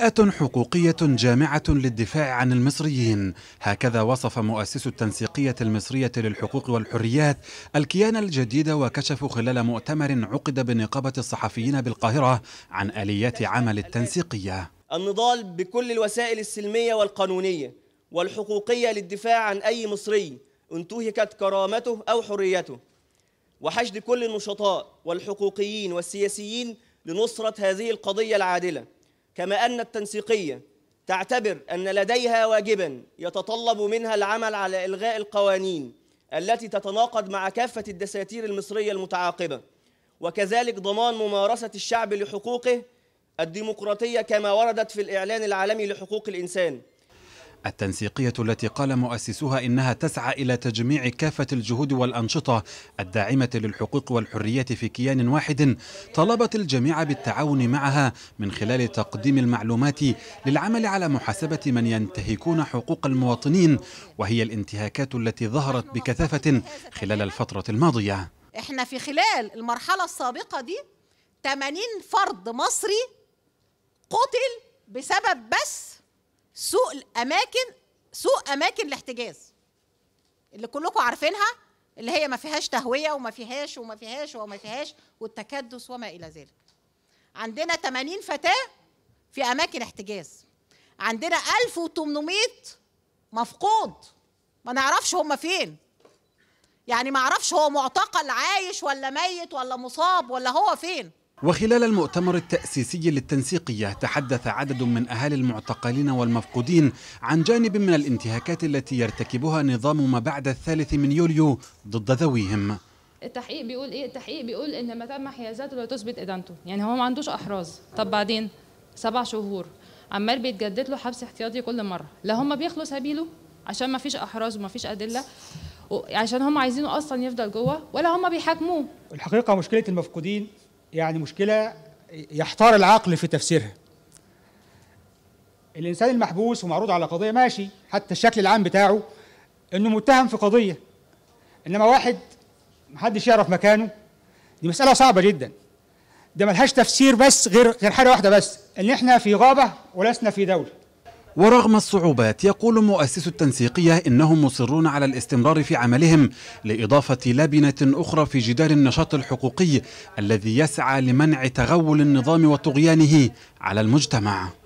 هيئة حقوقية جامعة للدفاع عن المصريين هكذا وصف مؤسس التنسيقية المصرية للحقوق والحريات الكيان الجديد وكشفوا خلال مؤتمر عقد بنقابة الصحفيين بالقاهرة عن آليات عمل التنسيقية النضال بكل الوسائل السلمية والقانونية والحقوقية للدفاع عن أي مصري انتهكت كرامته أو حريته وحشد كل النشطاء والحقوقيين والسياسيين لنصرة هذه القضية العادلة كما أن التنسيقية تعتبر أن لديها واجبا يتطلب منها العمل على إلغاء القوانين التي تتناقض مع كافة الدساتير المصرية المتعاقبة وكذلك ضمان ممارسة الشعب لحقوقه الديمقراطية كما وردت في الإعلان العالمي لحقوق الإنسان التنسيقية التي قال مؤسسوها إنها تسعى إلى تجميع كافة الجهود والأنشطة الداعمة للحقوق والحريات في كيان واحد طلبت الجميع بالتعاون معها من خلال تقديم المعلومات للعمل على محاسبة من ينتهكون حقوق المواطنين وهي الانتهاكات التي ظهرت بكثافة خلال الفترة الماضية احنا في خلال المرحلة السابقة دي 80 فرد مصري قتل بسبب بس سوق الاماكن سوق اماكن الاحتجاز اللي كلكم عارفينها اللي هي ما فيهاش تهويه وما فيهاش وما فيهاش وما فيهاش والتكدس وما الى ذلك عندنا 80 فتاه في اماكن احتجاز عندنا 1800 مفقود ما نعرفش هم فين يعني ما اعرفش هو معتقل عايش ولا ميت ولا مصاب ولا هو فين وخلال المؤتمر التأسيسي للتنسيقية تحدث عدد من أهالي المعتقلين والمفقودين عن جانب من الانتهاكات التي يرتكبها نظام ما بعد الثالث من يوليو ضد ذويهم التحقيق بيقول ايه التحقيق بيقول ان ما تم حيازاته لا تثبت ادانته يعني هو ما عندوش احراز طب بعدين سبع شهور عمال بيتجدد له حبس احتياطي كل مره لا هم بيخلوا سبيله عشان ما فيش احراز وما فيش ادله عشان هم عايزينه اصلا يفضل جوه ولا هم بيحاكموه الحقيقه مشكله المفقودين يعني مشكله يحتار العقل في تفسيرها الانسان المحبوس ومعروض على قضيه ماشي حتى الشكل العام بتاعه انه متهم في قضيه انما واحد محدش يعرف مكانه دي مساله صعبه جدا ده ملهاش تفسير بس غير غير حاجه واحده بس ان احنا في غابه ولسنا في دوله ورغم الصعوبات يقول مؤسس التنسيقية إنهم مصرون على الاستمرار في عملهم لإضافة لبنة أخرى في جدار النشاط الحقوقي الذي يسعى لمنع تغول النظام وطغيانه على المجتمع